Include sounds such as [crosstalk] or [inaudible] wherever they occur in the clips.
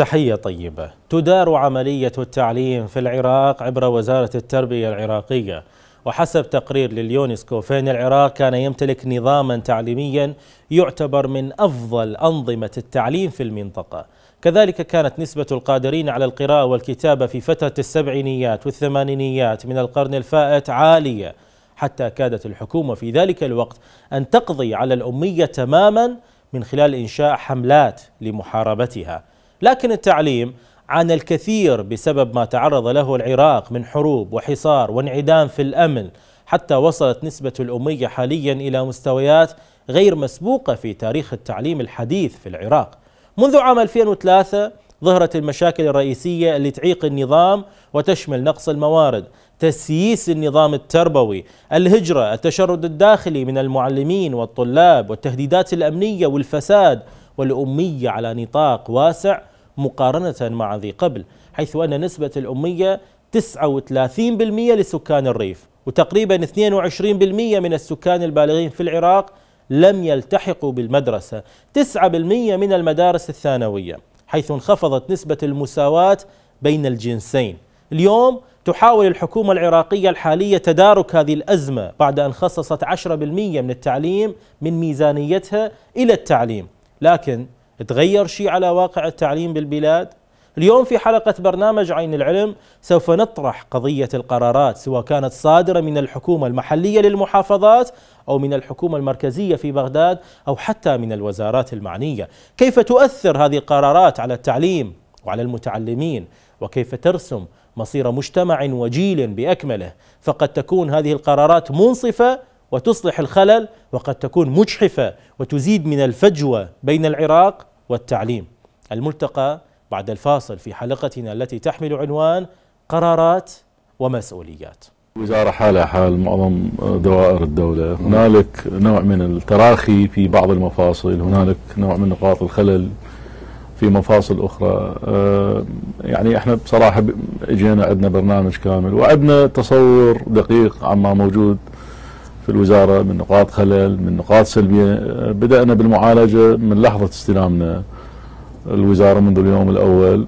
تحية طيبة تدار عملية التعليم في العراق عبر وزارة التربية العراقية وحسب تقرير لليونسكو فإن العراق كان يمتلك نظاما تعليميا يعتبر من أفضل أنظمة التعليم في المنطقة كذلك كانت نسبة القادرين على القراءة والكتابة في فترة السبعينيات والثمانينيات من القرن الفائت عالية حتى كادت الحكومة في ذلك الوقت أن تقضي على الأمية تماما من خلال إنشاء حملات لمحاربتها لكن التعليم عانى الكثير بسبب ما تعرض له العراق من حروب وحصار وانعدام في الأمن حتى وصلت نسبة الأمية حاليا إلى مستويات غير مسبوقة في تاريخ التعليم الحديث في العراق منذ عام 2003 ظهرت المشاكل الرئيسية اللي تعيق النظام وتشمل نقص الموارد تسييس النظام التربوي الهجرة التشرد الداخلي من المعلمين والطلاب والتهديدات الأمنية والفساد والأمية على نطاق واسع مقارنة مع ذي قبل حيث أن نسبة الأمية 39% لسكان الريف وتقريبا 22% من السكان البالغين في العراق لم يلتحقوا بالمدرسة 9% من المدارس الثانوية حيث انخفضت نسبة المساواة بين الجنسين اليوم تحاول الحكومة العراقية الحالية تدارك هذه الأزمة بعد أن خصصت 10% من التعليم من ميزانيتها إلى التعليم لكن تغير شيء على واقع التعليم بالبلاد اليوم في حلقة برنامج عين العلم سوف نطرح قضية القرارات سواء كانت صادرة من الحكومة المحلية للمحافظات أو من الحكومة المركزية في بغداد أو حتى من الوزارات المعنية كيف تؤثر هذه القرارات على التعليم وعلى المتعلمين وكيف ترسم مصير مجتمع وجيل بأكمله فقد تكون هذه القرارات منصفة وتصلح الخلل وقد تكون مجحفة وتزيد من الفجوة بين العراق والتعليم الملتقى بعد الفاصل في حلقتنا التي تحمل عنوان قرارات ومسؤوليات الوزارة حالها حال معظم دوائر الدولة هنالك نوع من التراخي في بعض المفاصل هنالك نوع من نقاط الخلل في مفاصل أخرى آه، يعني احنا بصراحة اجينا عندنا برنامج كامل وعندنا تصور دقيق عما موجود في الوزارة من نقاط خلل من نقاط سلبية آه، بدأنا بالمعالجة من لحظة استلامنا الوزارة منذ اليوم الأول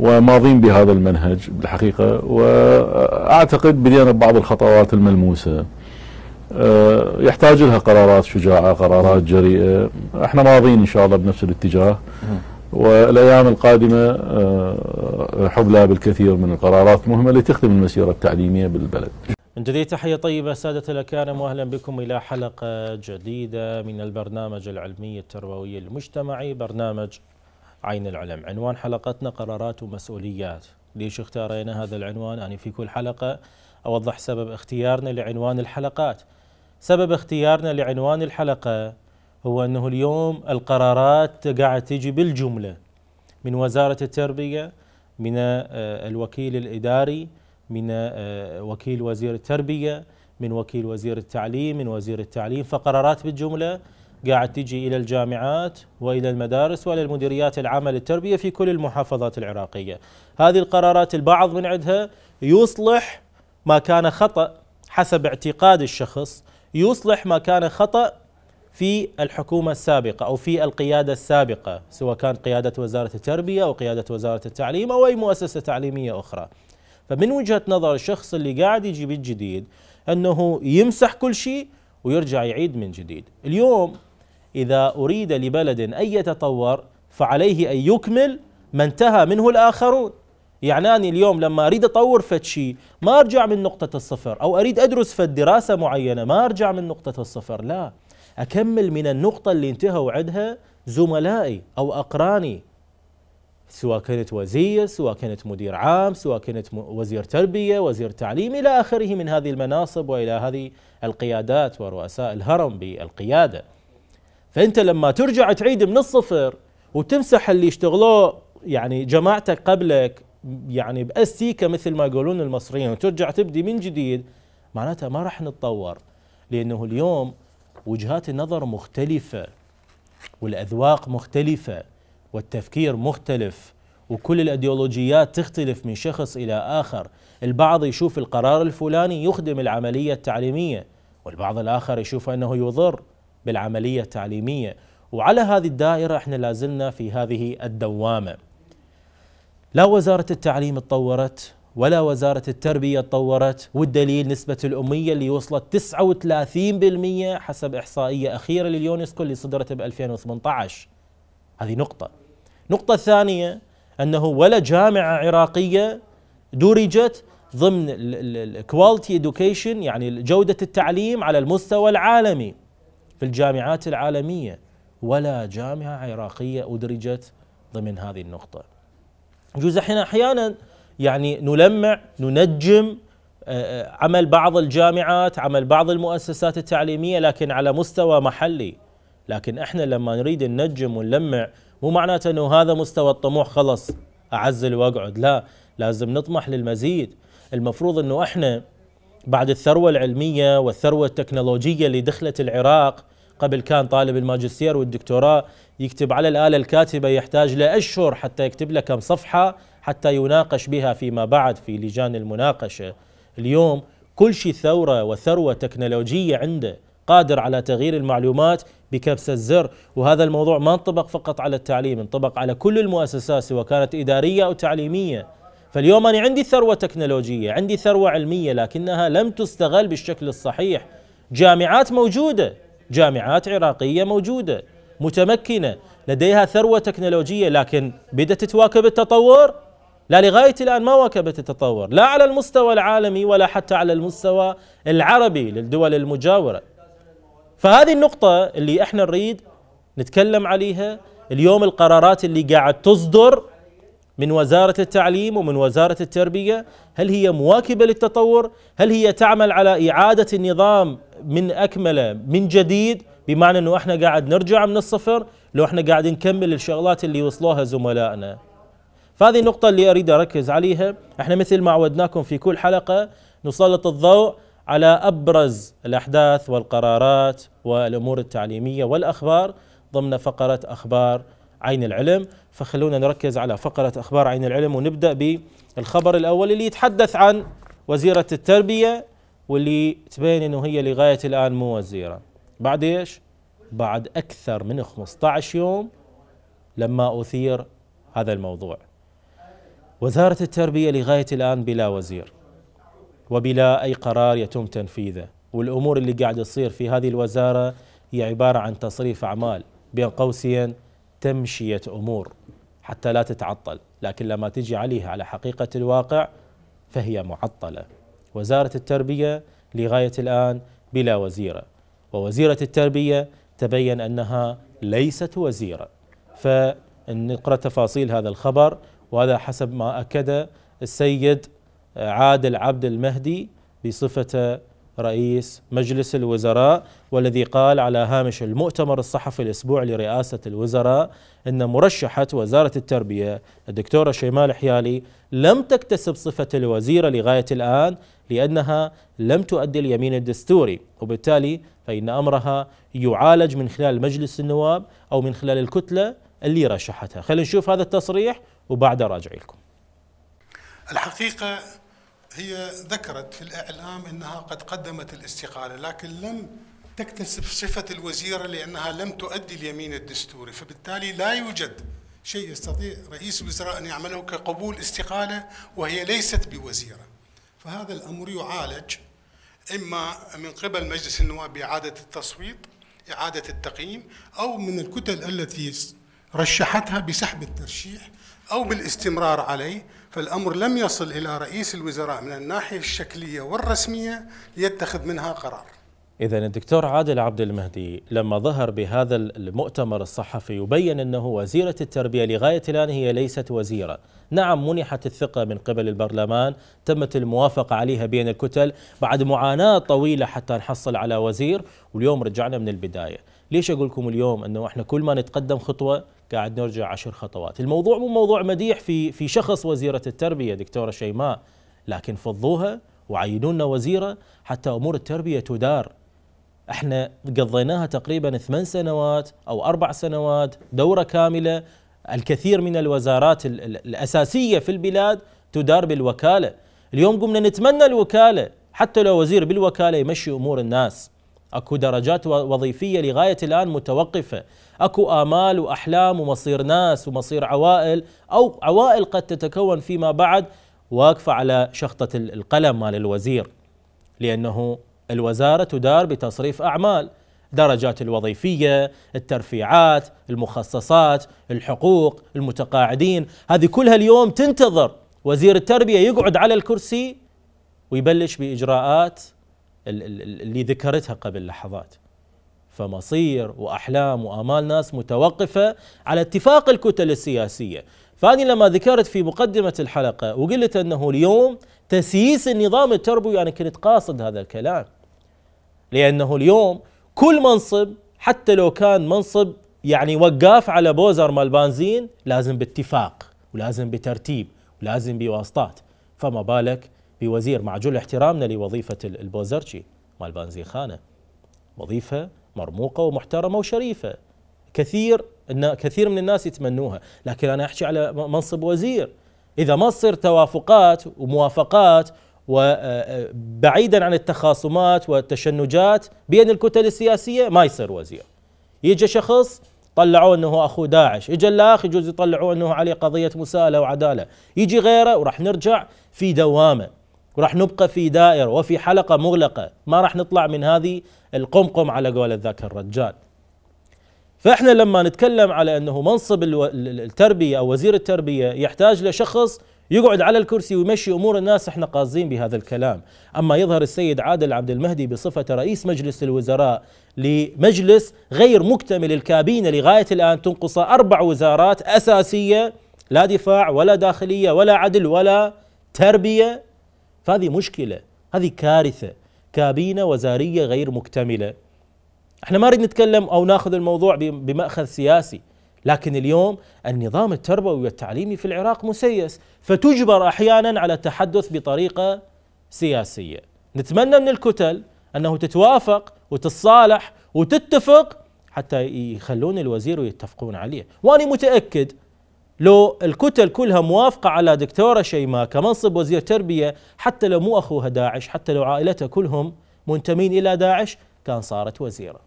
وماضين بهذا المنهج بالحقيقة وأعتقد بدينا ببعض الخطوات الملموسة آه، يحتاج لها قرارات شجاعة قرارات جريئة احنا ماضين إن شاء الله بنفس الاتجاه والأيام القادمة آه، حبلها بالكثير من القرارات المهمة لتخدم المسيرة التعليمية بالبلد من جديد تحية طيبة سادة الأكارم وأهلا بكم إلى حلقة جديدة من البرنامج العلمي التربوي المجتمعي برنامج عين العلم عنوان حلقتنا قرارات ومسؤوليات ليش اختارينا هذا العنوان أنا في كل حلقة أوضح سبب اختيارنا لعنوان الحلقات سبب اختيارنا لعنوان الحلقة هو أنه اليوم القرارات قاعد تجي بالجملة من وزارة التربية من آه، الوكيل الإداري من آه، وكيل وزير التربية من وكيل وزير التعليم من وزير التعليم فقرارات بالجملة قاعد تجي إلى الجامعات وإلى المدارس وإلى المديريات العامة للتربية في كل المحافظات العراقية هذه القرارات البعض من عندها يصلح ما كان خطأ حسب اعتقاد الشخص يصلح ما كان خطأ في الحكومة السابقة أو في القيادة السابقة سواء كان قيادة وزارة التربية أو قيادة وزارة التعليم أو أي مؤسسة تعليمية أخرى فمن وجهه نظر الشخص اللي قاعد يجي بالجديد انه يمسح كل شيء ويرجع يعيد من جديد اليوم اذا اريد لبلد ان يتطور فعليه ان يكمل ما انتهى منه الاخرون يعني أنا اليوم لما أريد أطور فد شيء ما أرجع من نقطة الصفر أو أريد أدرس فد دراسة معينة ما أرجع من نقطة الصفر لا أكمل من النقطة اللي انتهوا عندها زملائي أو أقراني سواء كانت وزير سواء كانت مدير عام سواء كانت وزير تربية وزير تعليم إلى آخره من هذه المناصب وإلى هذه القيادات ورؤساء الهرم بالقيادة فأنت لما ترجع تعيد من الصفر وتمسح اللي اشتغلوه يعني جماعتك قبلك يعني بأستيكة مثل ما يقولون المصريين وترجع تبدي من جديد معناتها ما راح نتطور لأنه اليوم وجهات النظر مختلفة والأذواق مختلفة والتفكير مختلف وكل الأديولوجيات تختلف من شخص إلى آخر البعض يشوف القرار الفلاني يخدم العملية التعليمية والبعض الآخر يشوف أنه يضر بالعملية التعليمية وعلى هذه الدائرة احنا لازلنا في هذه الدوامة لا وزارة التعليم تطورت ولا وزارة التربية تطورت والدليل نسبة الأمية اللي وصلت 39% حسب إحصائية أخيرة لليونسكو اللي صدرت ب 2018 هذه نقطة النقطة الثانية أنه ولا جامعة عراقية درجت ضمن الكواليتي ادوكيشن يعني جودة التعليم على المستوى العالمي في الجامعات العالمية ولا جامعة عراقية أدرجت ضمن هذه النقطة يجوز احنا أحيانا يعني نلمع ننجم آه، آه، عمل بعض الجامعات عمل بعض المؤسسات التعليمية لكن على مستوى محلي لكن احنا لما نريد ننجم ونلمع مو معناته انه هذا مستوى الطموح خلص اعزل واقعد لا لازم نطمح للمزيد المفروض انه احنا بعد الثروه العلميه والثروه التكنولوجيه اللي دخلت العراق قبل كان طالب الماجستير والدكتوراه يكتب على الاله الكاتبه يحتاج لاشهر حتى يكتب له كم صفحه حتى يناقش بها فيما بعد في لجان المناقشه اليوم كل شيء ثوره وثروه تكنولوجيه عنده قادر على تغيير المعلومات بكبسة الزر وهذا الموضوع ما انطبق فقط على التعليم انطبق على كل المؤسسات سواء كانت إدارية أو تعليمية فاليوم أنا عندي ثروة تكنولوجية عندي ثروة علمية لكنها لم تستغل بالشكل الصحيح جامعات موجودة جامعات عراقية موجودة متمكنة لديها ثروة تكنولوجية لكن بدأت تواكب التطور لا لغاية الآن ما واكبت التطور لا على المستوى العالمي ولا حتى على المستوى العربي للدول المجاورة فهذه النقطة اللي احنا نريد نتكلم عليها اليوم القرارات اللي قاعد تصدر من وزارة التعليم ومن وزارة التربية هل هي مواكبة للتطور هل هي تعمل على إعادة النظام من أكمله من جديد بمعنى أنه احنا قاعد نرجع من الصفر لو احنا قاعد نكمل الشغلات اللي وصلوها زملائنا فهذه النقطة اللي أريد أركز عليها احنا مثل ما عودناكم في كل حلقة نسلط الضوء على ابرز الاحداث والقرارات والامور التعليميه والاخبار ضمن فقره اخبار عين العلم فخلونا نركز على فقره اخبار عين العلم ونبدا بالخبر الاول اللي يتحدث عن وزيره التربيه واللي تبين انه هي لغايه الان مو وزيره بعد ايش؟ بعد اكثر من 15 يوم لما اثير هذا الموضوع وزاره التربيه لغايه الان بلا وزير وبلا أي قرار يتم تنفيذه والأمور اللي قاعد تصير في هذه الوزارة هي عبارة عن تصريف أعمال بين قوسين تمشية أمور حتى لا تتعطل لكن لما تجي عليها على حقيقة الواقع فهي معطلة وزارة التربية لغاية الآن بلا وزيرة ووزيرة التربية تبين أنها ليست وزيرة فنقرأ تفاصيل هذا الخبر وهذا حسب ما أكد السيد عادل عبد المهدي بصفته رئيس مجلس الوزراء والذي قال على هامش المؤتمر الصحفي الاسبوع لرئاسه الوزراء ان مرشحه وزاره التربيه الدكتوره شيمال حيالي لم تكتسب صفه الوزيره لغايه الان لانها لم تؤدي اليمين الدستوري وبالتالي فان امرها يعالج من خلال مجلس النواب او من خلال الكتله اللي رشحتها، خلينا نشوف هذا التصريح وبعده راجع لكم. الحقيقه هي ذكرت في الإعلام أنها قد قدمت الاستقالة لكن لم تكتسب صفة الوزيرة لأنها لم تؤدي اليمين الدستوري فبالتالي لا يوجد شيء يستطيع رئيس الوزراء أن يعمله كقبول استقالة وهي ليست بوزيرة فهذا الأمر يعالج إما من قبل مجلس النواب بإعادة التصويت إعادة التقييم أو من الكتل التي رشحتها بسحب الترشيح أو بالاستمرار عليه فالأمر لم يصل إلى رئيس الوزراء من الناحية الشكلية والرسمية ليتخذ منها قرار إذا الدكتور عادل عبد المهدي لما ظهر بهذا المؤتمر الصحفي يبين أنه وزيرة التربية لغاية الآن هي ليست وزيرة نعم منحت الثقة من قبل البرلمان تمت الموافقة عليها بين الكتل بعد معاناة طويلة حتى نحصل على وزير واليوم رجعنا من البداية ليش اقول لكم اليوم انه احنا كل ما نتقدم خطوه قاعد نرجع عشر خطوات، الموضوع مو موضوع مديح في في شخص وزيره التربيه دكتوره شيماء، لكن فضوها وعينونا وزيره حتى امور التربيه تدار. احنا قضيناها تقريبا ثمان سنوات او اربع سنوات دوره كامله، الكثير من الوزارات الاساسيه في البلاد تدار بالوكاله، اليوم قمنا نتمنى الوكاله، حتى لو وزير بالوكاله يمشي امور الناس. اكو درجات وظيفيه لغايه الان متوقفه، اكو امال واحلام ومصير ناس ومصير عوائل او عوائل قد تتكون فيما بعد واقفه على شخطه القلم مال الوزير لانه الوزاره تدار بتصريف اعمال درجات الوظيفيه، الترفيعات، المخصصات، الحقوق، المتقاعدين، هذه كلها اليوم تنتظر وزير التربيه يقعد على الكرسي ويبلش باجراءات اللي ذكرتها قبل لحظات فمصير واحلام وامال ناس متوقفه على اتفاق الكتل السياسيه، فاني لما ذكرت في مقدمه الحلقه وقلت انه اليوم تسييس النظام التربوي انا كنت قاصد هذا الكلام. لانه اليوم كل منصب حتى لو كان منصب يعني وقاف على بوزر مال بنزين لازم باتفاق ولازم بترتيب ولازم بواسطات، فما بالك بوزير مع جل احترامنا لوظيفة البوزرشي مال بانزيخانة وظيفة مرموقة ومحترمة وشريفة كثير كثير من الناس يتمنوها لكن أنا أحكي على منصب وزير إذا ما تصير توافقات وموافقات وبعيدا آه، آه، عن التخاصمات والتشنجات بين الكتل السياسية ما يصير وزير يجي شخص طلعوه انه اخو داعش، اجى الاخ يجوز يطلعوه انه عليه قضيه مساءله وعداله، يجي غيره وراح نرجع في دوامه. وراح نبقى في دائرة وفي حلقة مغلقة ما راح نطلع من هذه القمقم على قول ذاك الرجال فإحنا لما نتكلم على أنه منصب التربية أو وزير التربية يحتاج لشخص يقعد على الكرسي ويمشي امور الناس احنا قاصدين بهذا الكلام، اما يظهر السيد عادل عبد المهدي بصفته رئيس مجلس الوزراء لمجلس غير مكتمل الكابينه لغايه الان تنقص اربع وزارات اساسيه لا دفاع ولا داخليه ولا عدل ولا تربيه فهذه مشكله هذه كارثه كابينه وزاريه غير مكتمله احنا ما نريد نتكلم او ناخذ الموضوع بماخذ سياسي لكن اليوم النظام التربوي والتعليمي في العراق مسيس فتجبر احيانا على التحدث بطريقه سياسيه نتمنى من الكتل انه تتوافق وتتصالح وتتفق حتى يخلون الوزير ويتفقون عليه وأنا متأكد لو الكتل كلها موافقة على دكتورة شيماء كمنصب وزير تربية حتى لو مو أخوها داعش حتى لو عائلتها كلهم منتمين إلى داعش كان صارت وزيرة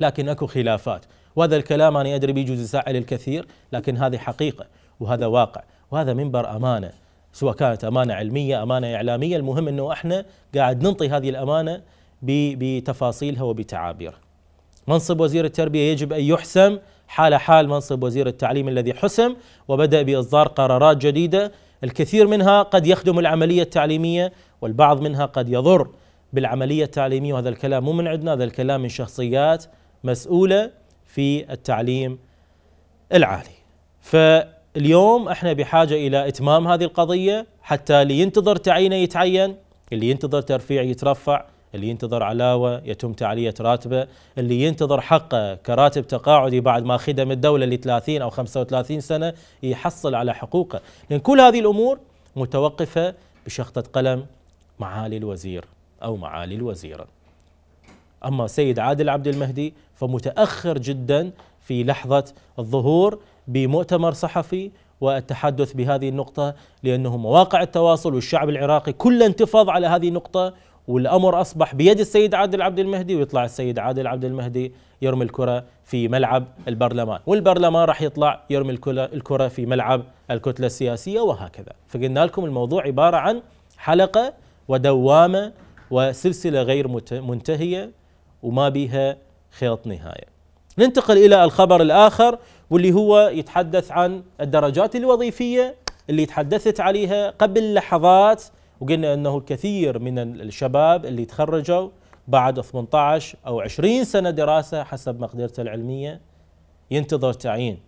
لكن أكو خلافات وهذا الكلام أنا أدري بيجوز يزعل الكثير لكن هذه حقيقة وهذا واقع وهذا منبر أمانة سواء كانت أمانة علمية أمانة إعلامية المهم أنه إحنا قاعد ننطي هذه الأمانة بتفاصيلها وبتعابيرها منصب وزير التربية يجب أن يحسم حال حال منصب وزير التعليم الذي حسم وبدأ بإصدار قرارات جديدة الكثير منها قد يخدم العملية التعليمية والبعض منها قد يضر بالعملية التعليمية وهذا الكلام مو من عندنا هذا الكلام من شخصيات مسؤولة في التعليم العالي فاليوم احنا بحاجة إلى إتمام هذه القضية حتى اللي ينتظر تعيينه يتعين اللي ينتظر ترفيع يترفع اللي ينتظر علاوة يتم تعلية راتبه اللي ينتظر حقه كراتب تقاعدي بعد ما خدم الدولة ل 30 أو 35 سنة يحصل على حقوقه لأن كل هذه الأمور متوقفة بشخطة قلم معالي الوزير أو معالي الوزيرة أما سيد عادل عبد المهدي فمتأخر جدا في لحظة الظهور بمؤتمر صحفي والتحدث بهذه النقطة لأنه مواقع التواصل والشعب العراقي كل انتفض على هذه النقطة والامر اصبح بيد السيد عادل عبد المهدي ويطلع السيد عادل عبد المهدي يرمي الكره في ملعب البرلمان، والبرلمان راح يطلع يرمي الكره في ملعب الكتله السياسيه وهكذا، فقلنا لكم الموضوع عباره عن حلقه ودوامه وسلسله غير منتهيه وما بها خيط نهايه. ننتقل الى الخبر الاخر واللي هو يتحدث عن الدرجات الوظيفيه اللي تحدثت عليها قبل لحظات وقلنا انه الكثير من الشباب اللي تخرجوا بعد 18 او 20 سنه دراسه حسب مقدرته العلميه ينتظر تعيين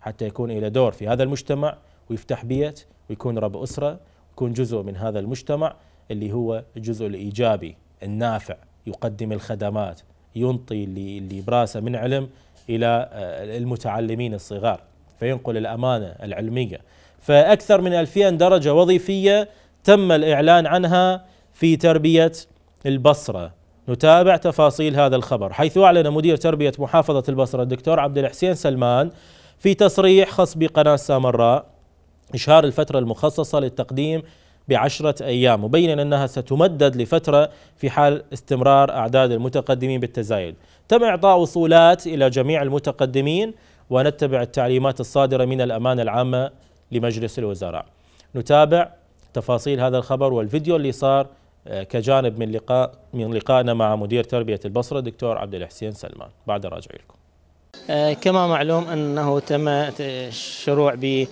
حتى يكون له دور في هذا المجتمع ويفتح بيت ويكون رب أسرة ويكون جزء من هذا المجتمع اللي هو الجزء الإيجابي النافع يقدم الخدمات ينطي اللي, اللي براسه من علم إلى آه، المتعلمين الصغار فينقل الأمانة العلمية فأكثر من 2000 درجة وظيفية تم الاعلان عنها في تربيه البصره نتابع تفاصيل هذا الخبر حيث اعلن مدير تربيه محافظه البصره الدكتور عبد الحسين سلمان في تصريح خاص بقناه سامراء إشهار الفترة المخصصة للتقديم بعشرة أيام مبينا أنها ستمدد لفترة في حال استمرار أعداد المتقدمين بالتزايد تم إعطاء وصولات إلى جميع المتقدمين ونتبع التعليمات الصادرة من الأمانة العامة لمجلس الوزراء نتابع تفاصيل هذا الخبر والفيديو اللي صار آه، كجانب من لقاء من لقائنا مع مدير تربيه البصره الدكتور عبد الحسين سلمان بعد راجع لكم آه، كما معلوم انه تم الشروع ب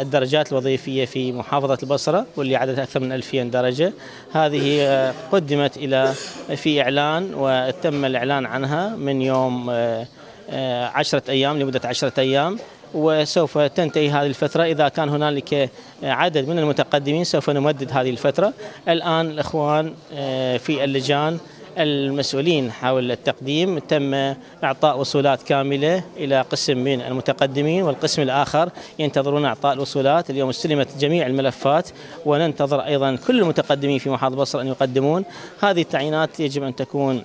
الدرجات الوظيفيه في محافظه البصره واللي عددها اكثر من 2000 درجه هذه آه، قدمت الى في اعلان وتم الاعلان عنها من يوم عشرة أيام لمدة عشرة أيام وسوف تنتهي هذه الفترة إذا كان هنالك عدد من المتقدمين سوف نمدد هذه الفترة الآن الإخوان آه، في اللجان المسؤولين حول التقديم تم إعطاء وصولات كاملة إلى قسم من المتقدمين والقسم الآخر ينتظرون إعطاء الوصولات اليوم استلمت جميع الملفات وننتظر أيضا كل المتقدمين في محافظة بصر أن يقدمون هذه التعيينات يجب أن تكون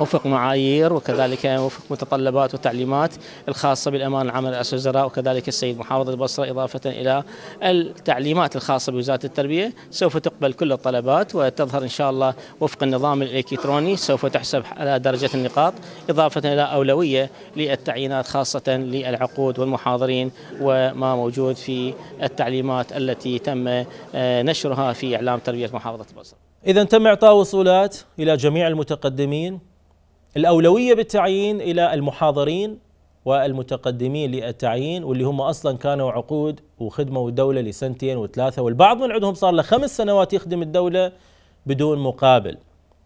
وفق معايير وكذلك وفق متطلبات وتعليمات الخاصة بالأمان العام لرئاسة الوزراء وكذلك السيد محافظ البصرة إضافة إلى التعليمات الخاصة بوزارة التربية سوف تقبل كل الطلبات وتظهر إن شاء الله وفق النظام الإلكتروني سوف تحسب على درجة النقاط إضافة إلى أولوية للتعيينات خاصة للعقود والمحاضرين وما موجود في التعليمات التي تم آه، نشرها في إعلام تربية محافظة البصرة إذا تم إعطاء وصولات إلى جميع المتقدمين الأولوية بالتعيين إلى المحاضرين والمتقدمين للتعيين واللي هم أصلا كانوا عقود وخدموا الدولة لسنتين وثلاثة والبعض من عندهم صار له خمس سنوات يخدم الدولة بدون مقابل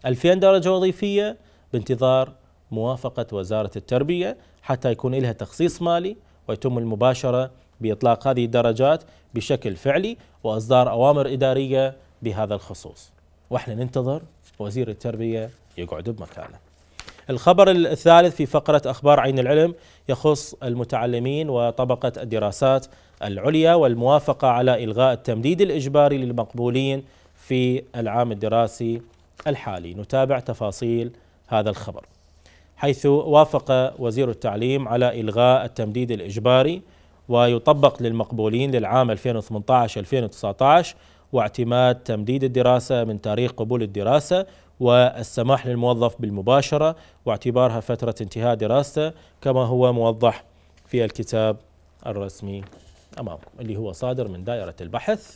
2000 درجة وظيفية بانتظار موافقة وزارة التربية حتى يكون لها تخصيص مالي ويتم المباشرة بإطلاق هذه الدرجات بشكل فعلي وإصدار أوامر إدارية بهذا الخصوص واحنا ننتظر وزير التربية يقعد بمكانه الخبر الثالث في فقرة أخبار عين العلم يخص المتعلمين وطبقة الدراسات العليا والموافقة على إلغاء التمديد الإجباري للمقبولين في العام الدراسي الحالي نتابع تفاصيل هذا الخبر حيث وافق وزير التعليم على إلغاء التمديد الإجباري ويطبق للمقبولين للعام 2018-2019 واعتماد تمديد الدراسة من تاريخ قبول الدراسة والسماح للموظف بالمباشرة واعتبارها فترة انتهاء دراسته كما هو موضح في الكتاب الرسمي أمامكم اللي هو صادر من دائرة البحث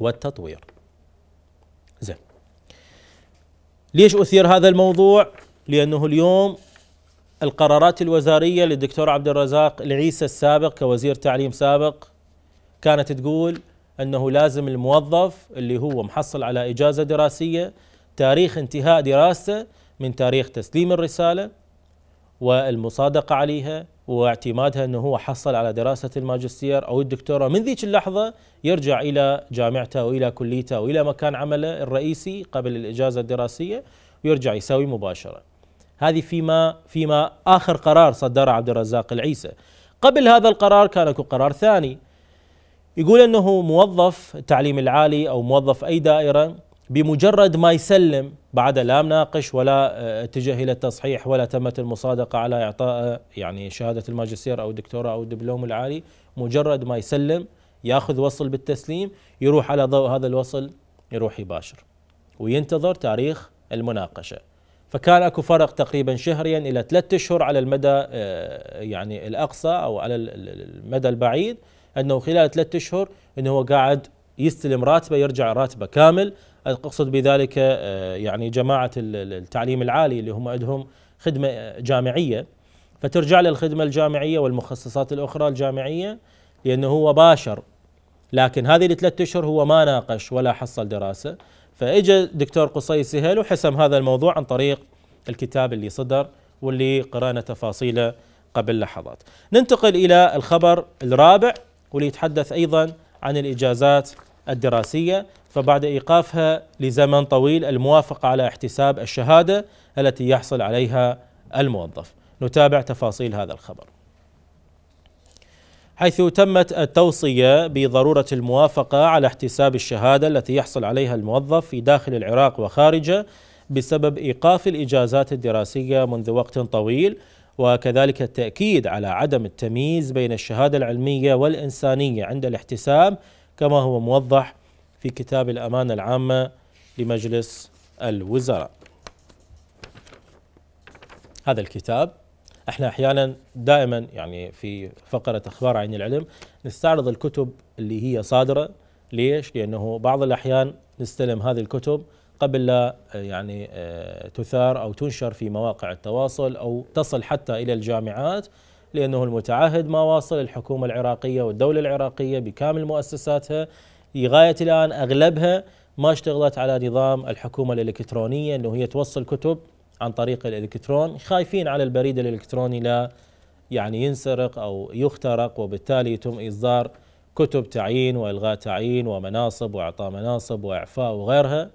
والتطوير زين ليش أثير هذا الموضوع؟ لأنه اليوم القرارات الوزارية للدكتور عبد الرزاق العيسى السابق كوزير تعليم سابق كانت تقول أنه لازم الموظف اللي هو محصل على إجازة دراسية تاريخ انتهاء دراسته من تاريخ تسليم الرسالة والمصادقة عليها واعتمادها أنه هو حصل على دراسة الماجستير أو الدكتوراه من ذيك اللحظة يرجع إلى جامعته وإلى كليته وإلى مكان عمله الرئيسي قبل الإجازة الدراسية ويرجع يسوي مباشرة هذه فيما فيما آخر قرار صدره عبد الرزاق العيسى قبل هذا القرار كان اكو قرار ثاني يقول انه موظف التعليم العالي او موظف اي دائره بمجرد ما يسلم بعد لا مناقش ولا آه، اتجه الى التصحيح ولا تمت المصادقه على اعطاء آه، يعني شهاده الماجستير او الدكتوراه او الدبلوم العالي مجرد ما يسلم ياخذ وصل بالتسليم يروح على ضوء هذا الوصل يروح يباشر وينتظر تاريخ المناقشه فكان اكو فرق تقريبا شهريا الى ثلاثة اشهر على المدى آه، يعني الاقصى او على المدى البعيد انه خلال ثلاثة اشهر انه هو قاعد يستلم راتبه يرجع راتبه كامل اقصد بذلك آه، يعني جماعه التعليم العالي اللي هم عندهم خدمه جامعيه فترجع للخدمه الجامعيه والمخصصات الاخرى الجامعيه لانه هو باشر لكن هذه الثلاث اشهر هو ما ناقش ولا حصل دراسه فاجى الدكتور قصي سهيل وحسم هذا الموضوع عن طريق الكتاب اللي صدر واللي قرانا تفاصيله قبل لحظات. ننتقل الى الخبر الرابع واللي يتحدث ايضا عن الاجازات الدراسية فبعد إيقافها لزمن طويل الموافقة على احتساب الشهادة التي يحصل عليها الموظف نتابع تفاصيل هذا الخبر حيث تمت التوصية بضرورة الموافقة على احتساب الشهادة التي يحصل عليها الموظف في داخل العراق وخارجه بسبب إيقاف الإجازات الدراسية منذ وقت طويل وكذلك التأكيد على عدم التمييز بين الشهادة العلمية والإنسانية عند الاحتساب كما هو موضح في كتاب الأمانة العامة لمجلس الوزراء هذا الكتاب احنا احيانا دائما يعني في فقره اخبار عين العلم نستعرض الكتب اللي هي صادره ليش؟ لانه بعض الاحيان نستلم هذه الكتب قبل لا آه، يعني آه، تثار او تنشر في مواقع التواصل او تصل حتى الى الجامعات لأنه المتعهد ما واصل الحكومة العراقية والدولة العراقية بكامل مؤسساتها لغاية الآن أغلبها ما اشتغلت على نظام الحكومة الإلكترونية أنه هي توصل كتب عن طريق الإلكترون خايفين على البريد الإلكتروني لا يعني ينسرق أو يخترق وبالتالي يتم إصدار كتب تعيين وإلغاء تعيين ومناصب وإعطاء مناصب وإعفاء وغيرها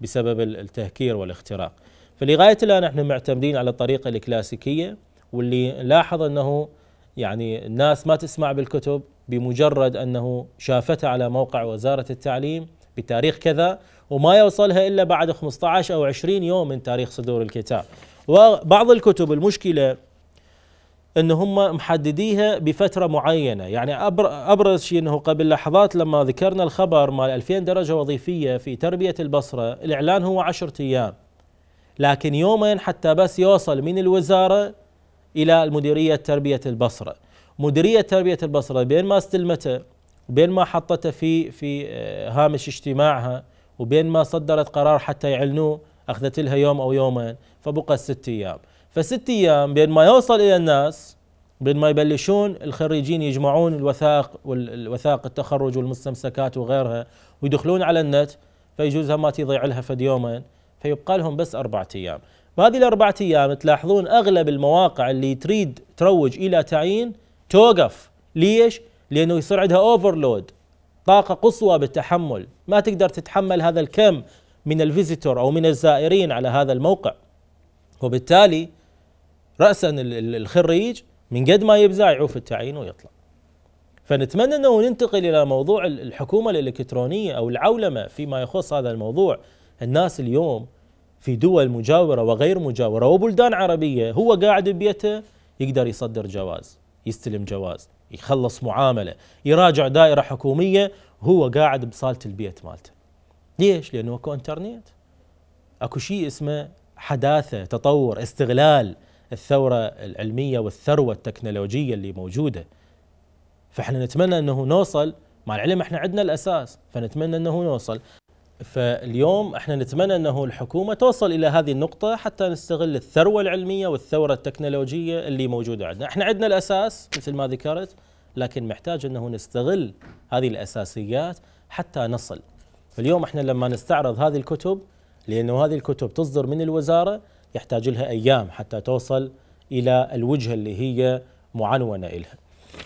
بسبب التهكير والاختراق فلغاية الآن احنا معتمدين على الطريقة الكلاسيكية واللي لاحظ انه يعني الناس ما تسمع بالكتب بمجرد انه شافتها على موقع وزاره التعليم بتاريخ كذا وما يوصلها الا بعد 15 او 20 يوم من تاريخ صدور الكتاب وبعض الكتب المشكله ان هم محدديها بفتره معينه يعني ابرز شيء انه قبل لحظات لما ذكرنا الخبر مال 2000 درجه وظيفيه في تربيه البصره الاعلان هو 10 ايام لكن يومين حتى بس يوصل من الوزاره الى المديريه تربيه البصره مديريه تربيه البصره بين ما استلمته وبين ما حطته في في آه، هامش اجتماعها وبين ما صدرت قرار حتى يعلنوه اخذت لها يوم او يومين فبقى ست ايام فست ايام بين ما يوصل الى الناس بين ما يبلشون الخريجين يجمعون الوثائق والوثائق التخرج والمستمسكات وغيرها ويدخلون على النت فيجوز ما تضيع لها فد يومين فيبقى لهم بس اربعة ايام بهذه الأربعة أيام تلاحظون أغلب المواقع اللي تريد تروج إلى تعيين توقف ليش؟ لأنه يصير عندها أوفرلود طاقة قصوى بالتحمل ما تقدر تتحمل هذا الكم من الفيزيتور أو من الزائرين على هذا الموقع وبالتالي رأسا الخريج من قد ما يبزع يعوف التعيين ويطلع فنتمنى أنه ننتقل إلى موضوع الحكومة الإلكترونية أو العولمة فيما يخص هذا الموضوع الناس اليوم في دول مجاورة وغير مجاورة وبلدان عربية هو قاعد ببيته يقدر يصدر جواز يستلم جواز يخلص معاملة يراجع دائرة حكومية هو قاعد بصالة البيت مالته ليش؟ لأنه اكو انترنت اكو شيء اسمه حداثة تطور استغلال الثورة العلمية والثروة التكنولوجية اللي موجودة فاحنا نتمنى انه نوصل مع العلم احنا عندنا الاساس فنتمنى انه نوصل فاليوم احنا نتمنى انه الحكومه توصل الى هذه النقطه حتى نستغل الثروه العلميه والثوره التكنولوجيه اللي موجوده عندنا، احنا عندنا الاساس مثل ما ذكرت لكن محتاج انه نستغل هذه الاساسيات حتى نصل. فاليوم احنا لما نستعرض هذه الكتب لانه هذه الكتب تصدر من الوزاره يحتاج لها ايام حتى توصل الى الوجهه اللي هي معنونه لها.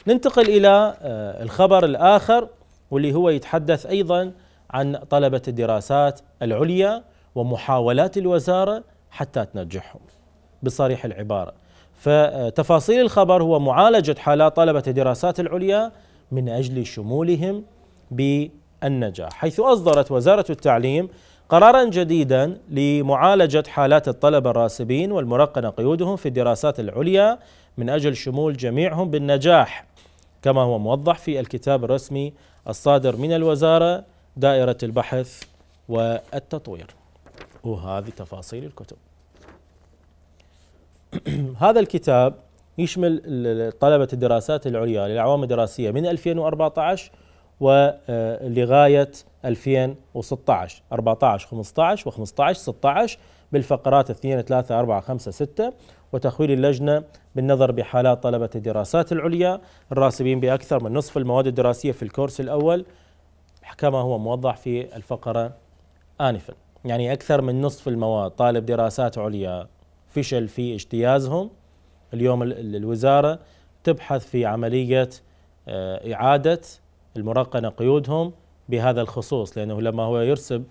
ننتقل الى آه، الخبر الاخر واللي هو يتحدث ايضا عن طلبة الدراسات العليا ومحاولات الوزارة حتى تنجحهم بصريح العبارة فتفاصيل الخبر هو معالجة حالات طلبة الدراسات العليا من أجل شمولهم بالنجاح حيث أصدرت وزارة التعليم قرارا جديدا لمعالجة حالات الطلبة الراسبين والمرقنة قيودهم في الدراسات العليا من أجل شمول جميعهم بالنجاح كما هو موضح في الكتاب الرسمي الصادر من الوزارة دائرة البحث والتطوير وهذه تفاصيل الكتب [clears throat] هذا الكتاب يشمل طلبة الدراسات العليا للعوام الدراسية من 2014 ولغاية 2016 14 15 و15 16 بالفقرات 2 3 4 5 6 وتخويل اللجنة بالنظر بحالات طلبة الدراسات العليا الراسبين بأكثر من نصف المواد الدراسية في الكورس الأول كما هو موضح في الفقرة آنفا يعني أكثر من نصف المواد طالب دراسات عليا فشل في اجتيازهم اليوم الوزارة تبحث في عملية آه، إعادة المرقنة قيودهم بهذا الخصوص لأنه لما هو يرسب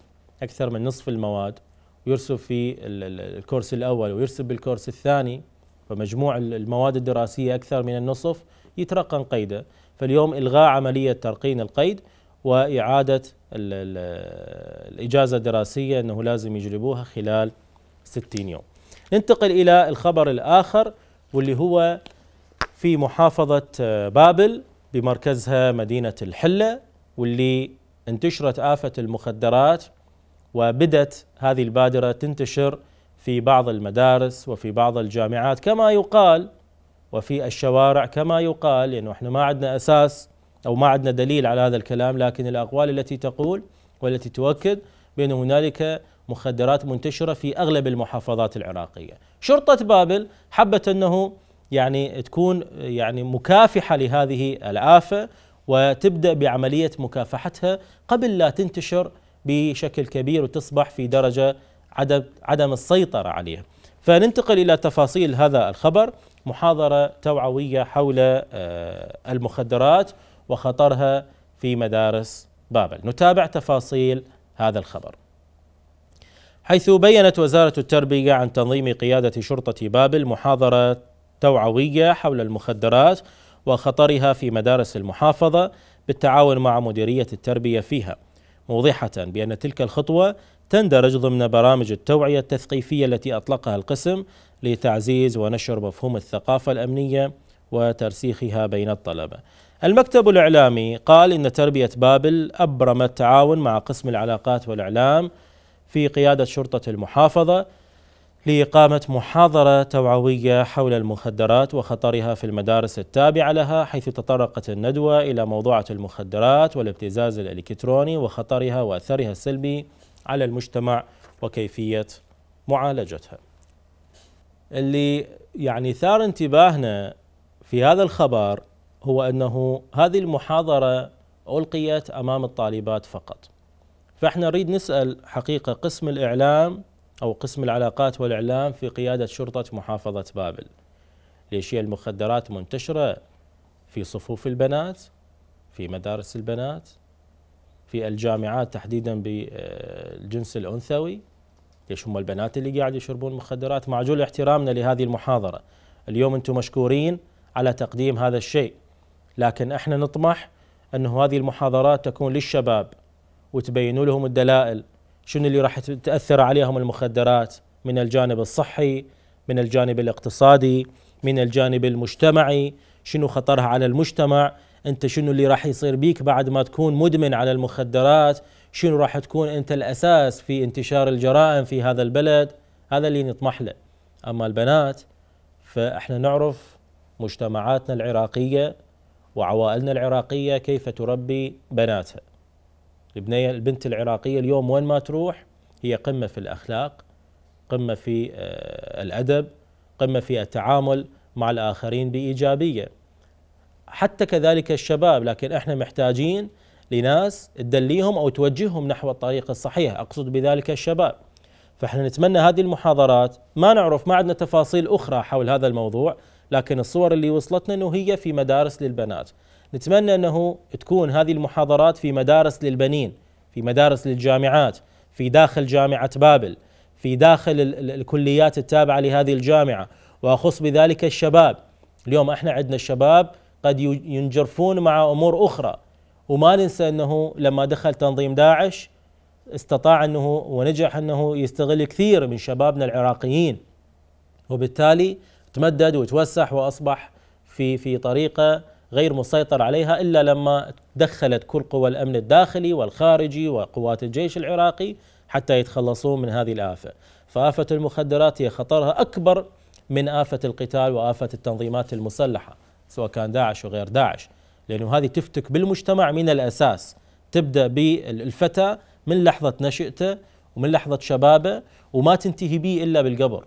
أكثر من نصف المواد ويرسب في الكورس الأول ويرسب بالكورس الثاني فمجموع المواد الدراسية أكثر من النصف يترقن قيده فاليوم إلغاء عملية ترقين القيد وإعادة الإجازة الدراسية أنه لازم يجلبوها خلال 60 يوم ننتقل إلى الخبر الآخر واللي هو في محافظة آه، بابل بمركزها مدينة الحلة واللي انتشرت آفة المخدرات وبدت هذه البادرة تنتشر في بعض المدارس وفي بعض الجامعات كما يقال وفي الشوارع كما يقال لأنه يعني احنا ما عندنا أساس أو ما عندنا دليل على هذا الكلام لكن الأقوال التي تقول والتي تؤكد بأن هنالك مخدرات منتشرة في أغلب المحافظات العراقية شرطة بابل حبت أنه يعني تكون يعني مكافحة لهذه الآفة وتبدأ بعملية مكافحتها قبل لا تنتشر بشكل كبير وتصبح في درجة عدم عدم السيطرة عليها فننتقل إلى تفاصيل هذا الخبر محاضرة توعوية حول آه، المخدرات وخطرها في مدارس بابل نتابع تفاصيل هذا الخبر حيث بينت وزارة التربية عن تنظيم قيادة شرطة بابل محاضرة توعوية حول المخدرات وخطرها في مدارس المحافظة بالتعاون مع مديرية التربية فيها موضحة بأن تلك الخطوة تندرج ضمن برامج التوعية التثقيفية التي أطلقها القسم لتعزيز ونشر مفهوم الثقافة الأمنية وترسيخها بين الطلبة المكتب الإعلامي قال إن تربية بابل أبرمت تعاون مع قسم العلاقات والإعلام في قيادة شرطة المحافظة لإقامة محاضرة توعوية حول المخدرات وخطرها في المدارس التابعة لها حيث تطرقت الندوة إلى موضوعة المخدرات والابتزاز الإلكتروني وخطرها وأثرها السلبي على المجتمع وكيفية معالجتها اللي يعني ثار انتباهنا في هذا الخبر هو انه هذه المحاضره القيت امام الطالبات فقط. فاحنا نريد نسال حقيقه قسم الاعلام او قسم العلاقات والاعلام في قياده شرطه محافظه بابل. ليش هي المخدرات منتشره في صفوف البنات، في مدارس البنات، في الجامعات تحديدا بالجنس الانثوي. ليش هم البنات اللي قاعد يشربون مخدرات؟ معجول احترامنا لهذه المحاضره. اليوم انتم مشكورين على تقديم هذا الشيء. لكن احنا نطمح انه هذه المحاضرات تكون للشباب وتبينوا لهم الدلائل شنو اللي راح تاثر عليهم المخدرات من الجانب الصحي من الجانب الاقتصادي من الجانب المجتمعي شنو خطرها على المجتمع انت شنو اللي راح يصير بيك بعد ما تكون مدمن على المخدرات شنو راح تكون انت الاساس في انتشار الجرائم في هذا البلد هذا اللي نطمح له اما البنات فاحنا نعرف مجتمعاتنا العراقيه وعوائلنا العراقيه كيف تربي بناتها البنيه البنت العراقيه اليوم وين ما تروح هي قمه في الاخلاق قمه في آه، الادب قمه في التعامل مع الاخرين بايجابيه حتى كذلك الشباب لكن احنا محتاجين لناس تدليهم او توجههم نحو الطريق الصحيح اقصد بذلك الشباب فاحنا نتمنى هذه المحاضرات ما نعرف ما عندنا تفاصيل اخرى حول هذا الموضوع لكن الصور اللي وصلتنا انه هي في مدارس للبنات نتمنى انه تكون هذه المحاضرات في مدارس للبنين في مدارس للجامعات في داخل جامعه بابل في داخل الكليات التابعه لهذه الجامعه واخص بذلك الشباب اليوم احنا عندنا الشباب قد ينجرفون مع امور اخرى وما ننسى انه لما دخل تنظيم داعش استطاع انه ونجح انه يستغل كثير من شبابنا العراقيين وبالتالي تمدد وتوسع واصبح في في طريقه غير مسيطر عليها الا لما دخلت كل قوى الامن الداخلي والخارجي وقوات الجيش العراقي حتى يتخلصون من هذه الافه، فافه المخدرات هي خطرها اكبر من افه القتال وافه التنظيمات المسلحه سواء كان داعش وغير داعش، لانه هذه تفتك بالمجتمع من الاساس، تبدا بالفتى من لحظه نشئته ومن لحظه شبابه وما تنتهي به الا بالقبر.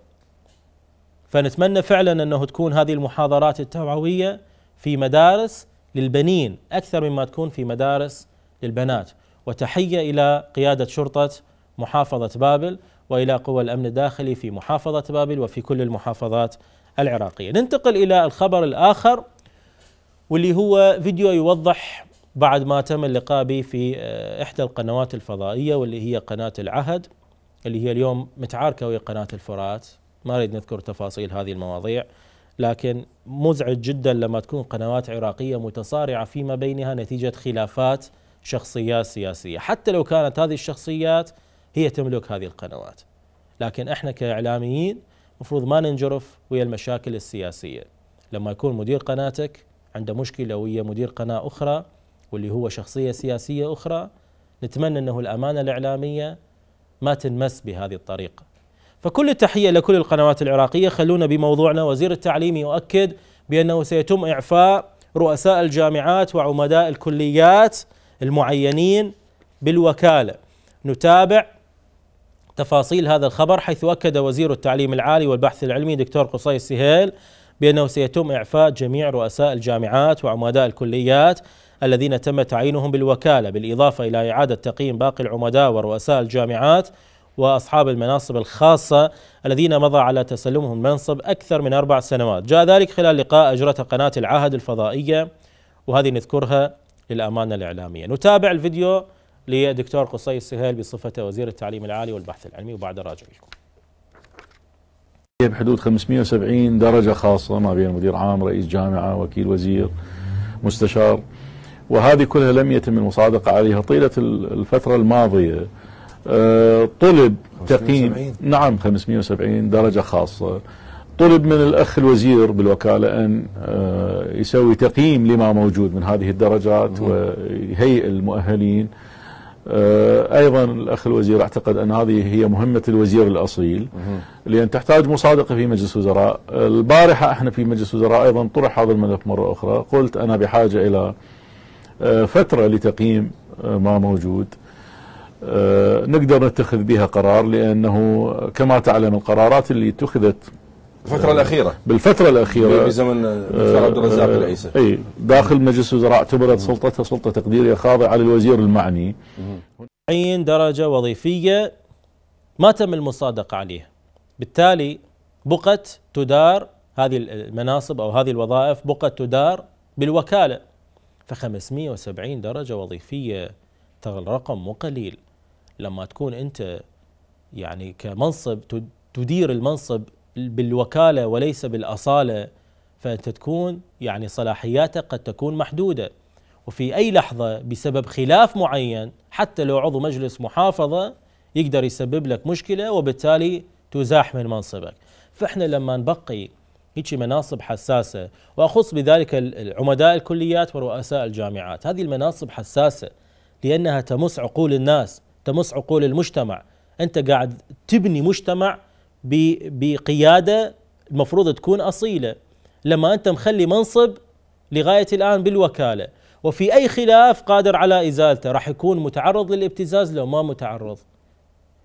فنتمنى فعلا انه تكون هذه المحاضرات التوعويه في مدارس للبنين اكثر مما تكون في مدارس للبنات وتحيه الى قياده شرطه محافظه بابل والى قوى الامن الداخلي في محافظه بابل وفي كل المحافظات العراقيه. ننتقل الى الخبر الاخر واللي هو فيديو يوضح بعد ما تم اللقاء به في آه، احدى القنوات الفضائيه واللي هي قناه العهد اللي هي اليوم متعاركه ويا قناه الفرات ما اريد نذكر تفاصيل هذه المواضيع لكن مزعج جدا لما تكون قنوات عراقيه متصارعه فيما بينها نتيجه خلافات شخصيات سياسيه، حتى لو كانت هذه الشخصيات هي تملك هذه القنوات. لكن احنا كاعلاميين المفروض ما ننجرف ويا المشاكل السياسيه. لما يكون مدير قناتك عنده مشكله ويا مدير قناه اخرى واللي هو شخصيه سياسيه اخرى نتمنى انه الامانه الاعلاميه ما تنمس بهذه الطريقه. فكل التحية لكل القنوات العراقية خلونا بموضوعنا وزير التعليم يؤكد بأنه سيتم إعفاء رؤساء الجامعات وعمداء الكليات المعينين بالوكالة نتابع تفاصيل هذا الخبر حيث أكد وزير التعليم العالي والبحث العلمي دكتور قصي السهيل بأنه سيتم إعفاء جميع رؤساء الجامعات وعمداء الكليات الذين تم تعيينهم بالوكالة بالإضافة إلى إعادة تقييم باقي العمداء ورؤساء الجامعات وأصحاب المناصب الخاصة الذين مضى على تسلمهم المنصب أكثر من أربع سنوات جاء ذلك خلال لقاء أجرته قناة العهد الفضائية وهذه نذكرها للأمانة الإعلامية نتابع الفيديو لدكتور قصي السهيل بصفته وزير التعليم العالي والبحث العلمي وبعد راجع لكم بحدود 570 درجة خاصة ما بين مدير عام رئيس جامعة وكيل وزير مستشار وهذه كلها لم يتم المصادقة عليها طيلة الفترة الماضية آه، طلب تقييم نعم 570 درجة خاصة طلب من الأخ الوزير بالوكالة أن آه، يسوي تقييم لما موجود من هذه الدرجات ويهيئ المؤهلين آه، أيضا الأخ الوزير أعتقد أن هذه هي مهمة الوزير الأصيل لأن تحتاج مصادقة في مجلس وزراء البارحة احنا في مجلس وزراء أيضا طرح هذا الملف مرة أخرى قلت أنا بحاجة إلى فترة لتقييم ما موجود آه، نقدر نتخذ بها قرار لأنه كما تعلم القرارات اللي اتخذت الفترة الأخيرة بالفترة الأخيرة بزمن آه، الدكتور عبد الرزاق آه، العيسى أي داخل مجلس الوزراء اعتبرت سلطته سلطة تقديرية خاضعة للوزير المعني عين درجة وظيفية ما تم المصادقة عليها بالتالي بقت تدار هذه المناصب أو هذه الوظائف بقت تدار بالوكالة ف 570 درجة وظيفية ترى الرقم مو قليل لما تكون انت يعني كمنصب تدير المنصب بالوكاله وليس بالاصاله فانت تكون يعني صلاحياتك قد تكون محدوده وفي اي لحظه بسبب خلاف معين حتى لو عضو مجلس محافظه يقدر يسبب لك مشكله وبالتالي تزاح من منصبك فاحنا لما نبقي هيك مناصب حساسه واخص بذلك عمداء الكليات ورؤساء الجامعات هذه المناصب حساسه لانها تمس عقول الناس تمص عقول المجتمع انت قاعد تبني مجتمع بقياده المفروض تكون اصيله لما انت مخلي منصب لغايه الان بالوكاله وفي اي خلاف قادر على ازالته راح يكون متعرض للابتزاز لو ما متعرض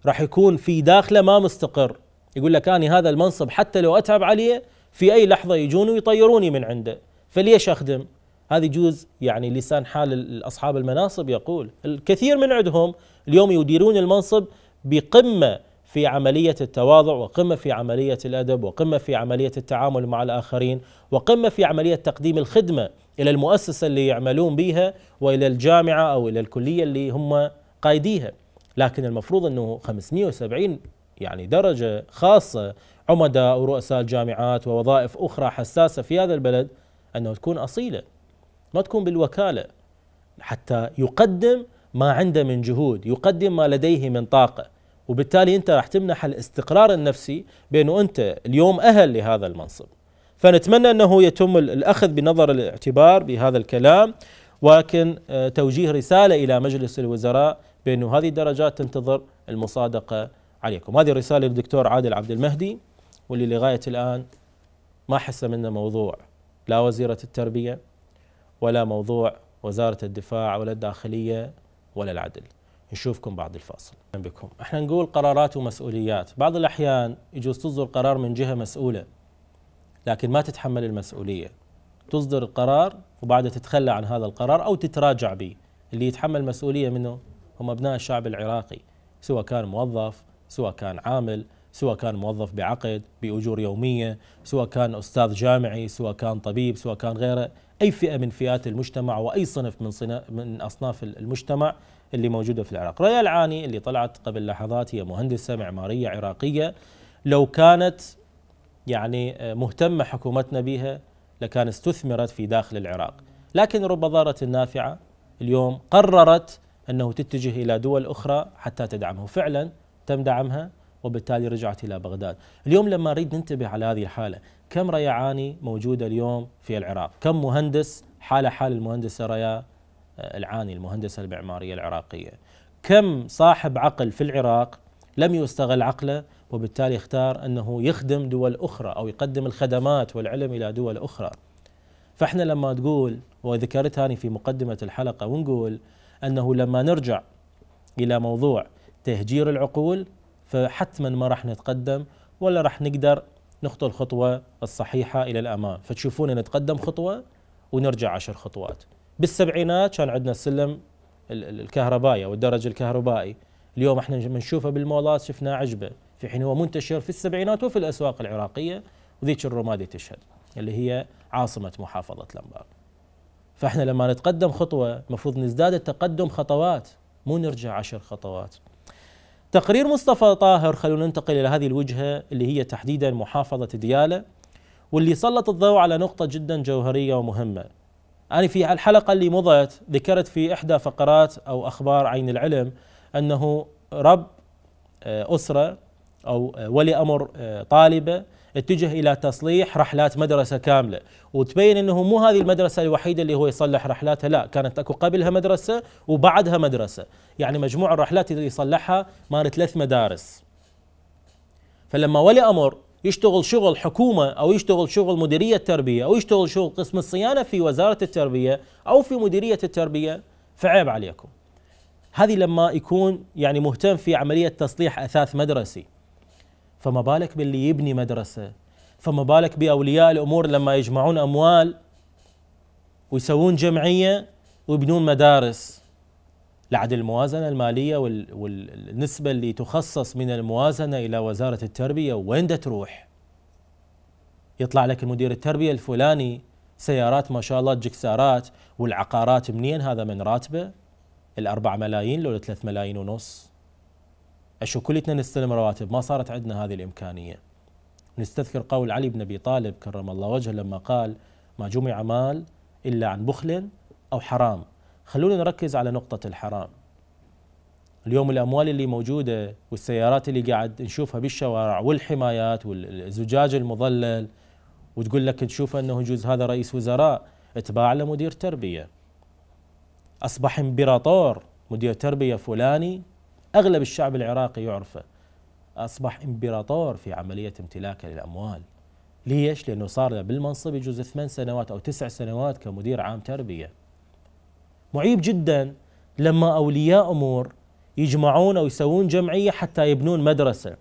راح يكون في داخله ما مستقر يقول لك انا هذا المنصب حتى لو اتعب عليه في اي لحظه يجون ويطيروني من عنده فليش اخدم هذه جوز يعني لسان حال اصحاب المناصب يقول الكثير من عندهم اليوم يديرون المنصب بقمة في عملية التواضع وقمة في عملية الأدب وقمة في عملية التعامل مع الآخرين وقمة في عملية تقديم الخدمة إلى المؤسسة اللي يعملون بها وإلى الجامعة أو إلى الكلية اللي هم قايديها لكن المفروض أنه 570 يعني درجة خاصة عمداء ورؤساء الجامعات ووظائف أخرى حساسة في هذا البلد أنه تكون أصيلة ما تكون بالوكالة حتى يقدم ما عنده من جهود يقدم ما لديه من طاقة وبالتالي أنت راح تمنح الاستقرار النفسي بأنه أنت اليوم أهل لهذا المنصب فنتمنى أنه يتم الأخذ بنظر الاعتبار بهذا الكلام ولكن آه، توجيه رسالة إلى مجلس الوزراء بأنه هذه الدرجات تنتظر المصادقة عليكم هذه الرسالة للدكتور عادل عبد المهدي واللي لغاية الآن ما حس منا موضوع لا وزيرة التربية ولا موضوع وزارة الدفاع ولا الداخلية ولا العدل نشوفكم بعد الفاصل بكم احنا نقول قرارات ومسؤوليات بعض الأحيان يجوز تصدر قرار من جهة مسؤولة لكن ما تتحمل المسؤولية تصدر القرار وبعدها تتخلى عن هذا القرار أو تتراجع به اللي يتحمل مسؤولية منه هم أبناء الشعب العراقي سواء كان موظف سواء كان عامل سواء كان موظف بعقد بأجور يومية سواء كان أستاذ جامعي سواء كان طبيب سواء كان غيره أي فئة من فئات المجتمع وأي صنف من, من أصناف المجتمع اللي موجودة في العراق ريا العاني اللي طلعت قبل لحظات هي مهندسة معمارية عراقية لو كانت يعني آه، مهتمة حكومتنا بها لكان استثمرت في داخل العراق لكن رب ضارة النافعة اليوم قررت أنه تتجه إلى دول أخرى حتى تدعمه فعلا تم دعمها وبالتالي رجعت إلى بغداد اليوم لما نريد ننتبه على هذه الحالة كم ريعاني موجودة اليوم في العراق كم مهندس حالة حال المهندسة ريا آه، العاني المهندسة المعمارية العراقية كم صاحب عقل في العراق لم يستغل عقله وبالتالي اختار أنه يخدم دول أخرى أو يقدم الخدمات والعلم إلى دول أخرى فإحنا لما تقول وذكرتها أنا في مقدمة الحلقة ونقول أنه لما نرجع إلى موضوع تهجير العقول فحتما ما راح نتقدم ولا راح نقدر نخطو الخطوة الصحيحة إلى الأمام فتشوفونا نتقدم خطوة ونرجع عشر خطوات بالسبعينات كان عندنا السلم الكهربائي أو الدرج الكهربائي اليوم احنا بنشوفه بالمولات شفناه عجبة في حين هو منتشر في السبعينات وفي الأسواق العراقية وذيك الرمادي تشهد اللي هي عاصمة محافظة الأنبار فاحنا لما نتقدم خطوة المفروض نزداد التقدم خطوات مو نرجع عشر خطوات تقرير مصطفى طاهر خلونا ننتقل إلى هذه الوجهة اللي هي تحديدا محافظة ديالة واللي سلط الضوء على نقطة جدا جوهرية ومهمة أنا يعني في الحلقة اللي مضت ذكرت في إحدى فقرات أو أخبار عين العلم أنه رب آه، أسرة أو آه، ولي أمر آه، طالبة اتجه الى تصليح رحلات مدرسه كامله وتبين انه مو هذه المدرسه الوحيده اللي هو يصلح رحلاتها لا كانت اكو قبلها مدرسه وبعدها مدرسه يعني مجموع الرحلات اللي يصلحها مال ثلاث مدارس فلما ولي امر يشتغل شغل حكومه او يشتغل شغل مديريه تربيه او يشتغل شغل قسم الصيانه في وزاره التربيه او في مديريه التربيه فعيب عليكم هذه لما يكون يعني مهتم في عمليه تصليح اثاث مدرسي فما بالك باللي يبني مدرسه فما بالك باولياء الامور لما يجمعون اموال ويسوون جمعيه ويبنون مدارس لعد الموازنه الماليه والنسبه اللي تخصص من الموازنه الى وزاره التربيه وين تروح؟ يطلع لك المدير التربيه الفلاني سيارات ما شاء الله جكسارات والعقارات منين هذا من راتبه؟ الأربع ملايين لو ثلاث ملايين ونص اشو كلتنا نستلم رواتب ما صارت عندنا هذه الامكانيه نستذكر قول علي بن ابي طالب كرم الله وجهه لما قال ما جمع مال الا عن بخل او حرام خلونا نركز على نقطه الحرام اليوم الاموال اللي موجوده والسيارات اللي قاعد نشوفها بالشوارع والحمايات والزجاج المظلل وتقول لك تشوف انه يجوز هذا رئيس وزراء اتباع لمدير تربيه اصبح امبراطور مدير تربيه فلاني أغلب الشعب العراقي يعرفه أصبح إمبراطور في عملية امتلاكه للأموال ليش؟ لأنه صار له بالمنصب يجوز ثمان سنوات أو تسع سنوات كمدير عام تربية معيب جدا لما أولياء أمور يجمعون أو يسوون جمعية حتى يبنون مدرسة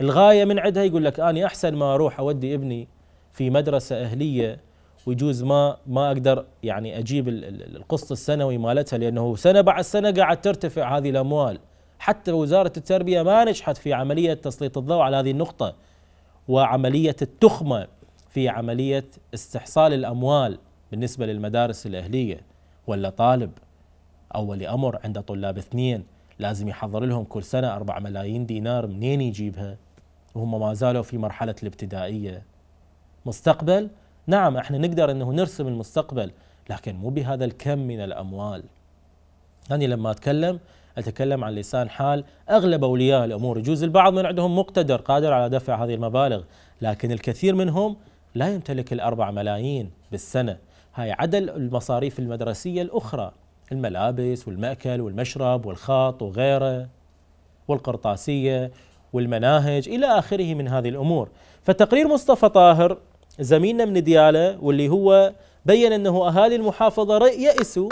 الغاية من عندها يقول لك أنا أحسن ما أروح أودي ابني في مدرسة أهلية ويجوز ما ما اقدر يعني اجيب القسط السنوي مالتها لانه سنه بعد سنه قاعد ترتفع هذه الاموال حتى وزارة التربية ما نجحت في عملية تسليط الضوء على هذه النقطة وعملية التخمة في عملية استحصال الأموال بالنسبة للمدارس الأهلية ولا طالب أول أمر عند طلاب اثنين لازم يحضر لهم كل سنة 4 ملايين دينار منين يجيبها وهم ما زالوا في مرحلة الابتدائية مستقبل نعم احنا نقدر انه نرسم المستقبل لكن مو بهذا الكم من الأموال أنا لما أتكلم أتكلم عن لسان حال أغلب أولياء الأمور يجوز البعض من عندهم مقتدر قادر على دفع هذه المبالغ لكن الكثير منهم لا يمتلك الأربع ملايين بالسنة هاي عدل المصاريف المدرسية الأخرى الملابس والمأكل والمشرب والخاط وغيره والقرطاسية والمناهج إلى آخره من هذه الأمور فتقرير مصطفى طاهر زميلنا من ديالة واللي هو بين أنه أهالي المحافظة يئسوا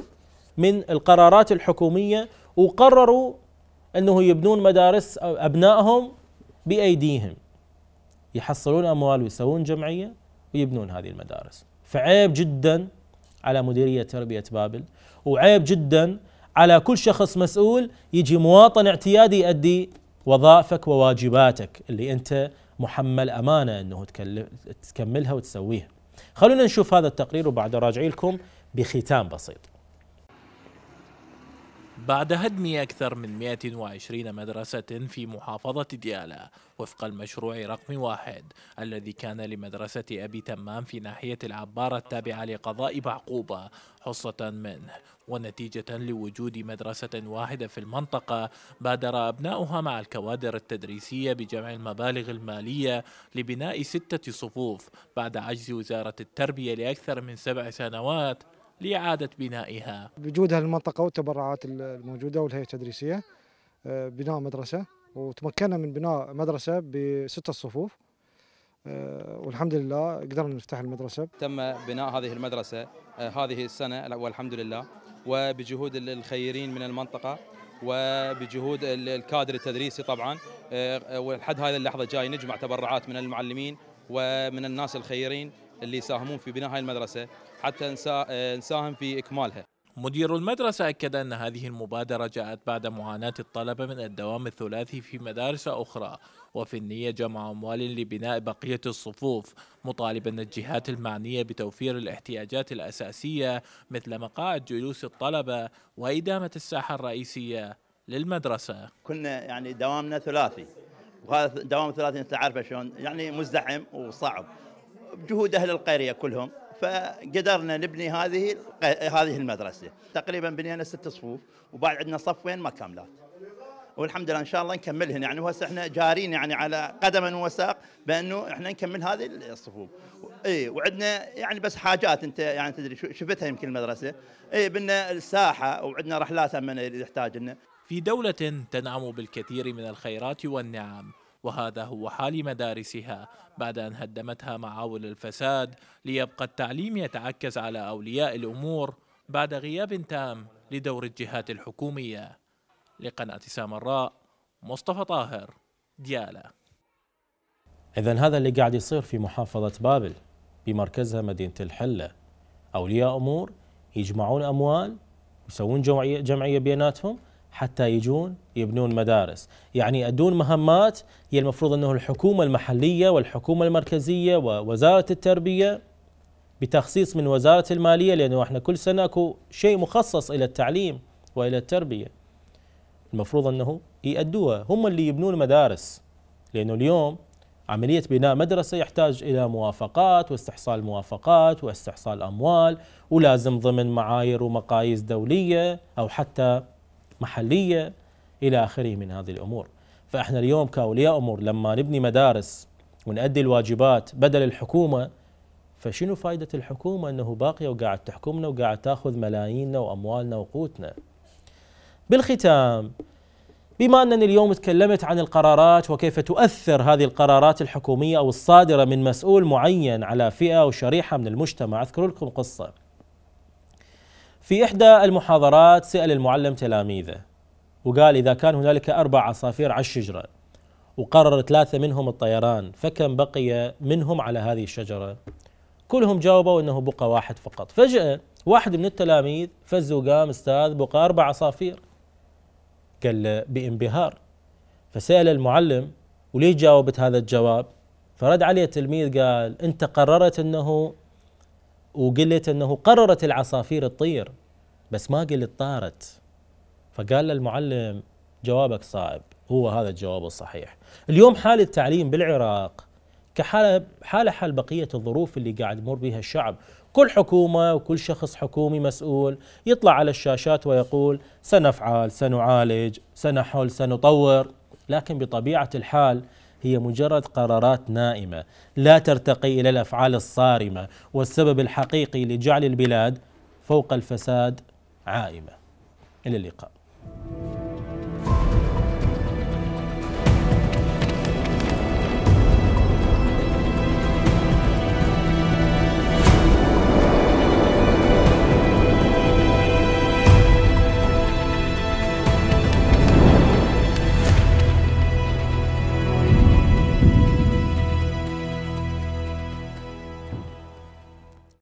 من القرارات الحكومية وقرروا انه يبنون مدارس ابنائهم بايديهم يحصلون اموال ويسوون جمعيه ويبنون هذه المدارس فعيب جدا على مديريه تربيه بابل وعيب جدا على كل شخص مسؤول يجي مواطن اعتيادي يؤدي وظائفك وواجباتك اللي انت محمل امانه انه تكملها وتسويها. خلونا نشوف هذا التقرير وبعد راجعي لكم بختام بسيط. بعد هدم أكثر من 120 مدرسة في محافظة ديالى وفق المشروع رقم واحد الذي كان لمدرسة أبي تمام في ناحية العبارة التابعة لقضاء بعقوبة حصة منه ونتيجة لوجود مدرسة واحدة في المنطقة بادر أبناؤها مع الكوادر التدريسية بجمع المبالغ المالية لبناء ستة صفوف بعد عجز وزارة التربية لأكثر من سبع سنوات لإعادة بنائها بوجودها المنطقة والتبرعات الموجودة والهيئة التدريسية آه، بناء مدرسة وتمكنا من بناء مدرسة بستة صفوف آه، والحمد لله قدرنا نفتح المدرسة تم بناء هذه المدرسة آه، هذه السنة والحمد لله وبجهود الخيرين من المنطقة وبجهود الكادر التدريسي طبعا ولحد هذه اللحظة جاي نجمع تبرعات من المعلمين ومن الناس الخيرين اللي يساهمون في بناء هاي المدرسة حتى آه، نساهم في إكمالها مدير المدرسة أكد أن هذه المبادرة جاءت بعد معاناة الطلبة من الدوام الثلاثي في مدارس أخرى وفي النية جمع أموال لبناء بقية الصفوف مطالبا الجهات المعنية بتوفير الاحتياجات الأساسية مثل مقاعد جلوس الطلبة وإدامة الساحة الرئيسية للمدرسة كنا يعني دوامنا ثلاثي وهذا دوام ثلاثي أنت عارفه شلون يعني مزدحم وصعب بجهود اهل القريه كلهم فقدرنا نبني هذه هذه المدرسه تقريبا بنينا ست صفوف وبعد عندنا صفين ما كاملات والحمد لله ان شاء الله نكملهن يعني هسه احنا جارين يعني على قدم وساق بانه احنا نكمل هذه الصفوف اي وعندنا يعني بس حاجات انت يعني تدري شفتها يمكن المدرسه اي بدنا الساحه وعندنا رحلات من يحتاج لنا في دولة تنعم بالكثير من الخيرات والنعم وهذا هو حال مدارسها بعد أن هدمتها معاول الفساد ليبقى التعليم يتعكز على أولياء الأمور بعد غياب تام لدور الجهات الحكومية لقناة سامراء مصطفى طاهر ديالا إذا هذا اللي قاعد يصير في محافظة بابل بمركزها مدينة الحلة أولياء أمور يجمعون أموال يسوون جمعية, جمعية بيناتهم حتى يجون يبنون مدارس يعني يؤدون مهمات هي المفروض أنه الحكومة المحلية والحكومة المركزية ووزارة التربية بتخصيص من وزارة المالية لأنه احنا كل سنة اكو شيء مخصص إلى التعليم وإلى التربية المفروض أنه يأدوها هم اللي يبنون مدارس لأنه اليوم عملية بناء مدرسة يحتاج إلى موافقات واستحصال موافقات واستحصال أموال ولازم ضمن معايير ومقاييس دولية أو حتى محليه الى اخره من هذه الامور. فاحنا اليوم كاولياء امور لما نبني مدارس ونؤدي الواجبات بدل الحكومه فشنو فائده الحكومه انه باقيه وقاعد تحكمنا وقاعد تاخذ ملاييننا واموالنا وقوتنا. بالختام بما انني اليوم تكلمت عن القرارات وكيف تؤثر هذه القرارات الحكوميه او الصادره من مسؤول معين على فئه وشريحه من المجتمع اذكر لكم قصه. في إحدى المحاضرات سأل المعلم تلاميذه وقال إذا كان هنالك أربع عصافير على الشجرة وقرر ثلاثة منهم الطيران فكم بقي منهم على هذه الشجرة كلهم جاوبوا أنه بقى واحد فقط فجأة واحد من التلاميذ فز وقام أستاذ بقى أربع عصافير قال له بانبهار فسأل المعلم وليه جاوبت هذا الجواب فرد عليه التلميذ قال أنت قررت أنه وقلت انه قررت العصافير تطير بس ما قلت طارت فقال المعلم جوابك صعب هو هذا الجواب الصحيح اليوم حال التعليم بالعراق كحالة حالة حال بقية الظروف اللي قاعد يمر بها الشعب كل حكومة وكل شخص حكومي مسؤول يطلع على الشاشات ويقول سنفعل سنعالج سنحل سنطور لكن بطبيعة الحال هي مجرد قرارات نائمه لا ترتقي الى الافعال الصارمه والسبب الحقيقي لجعل البلاد فوق الفساد عائمه الى اللقاء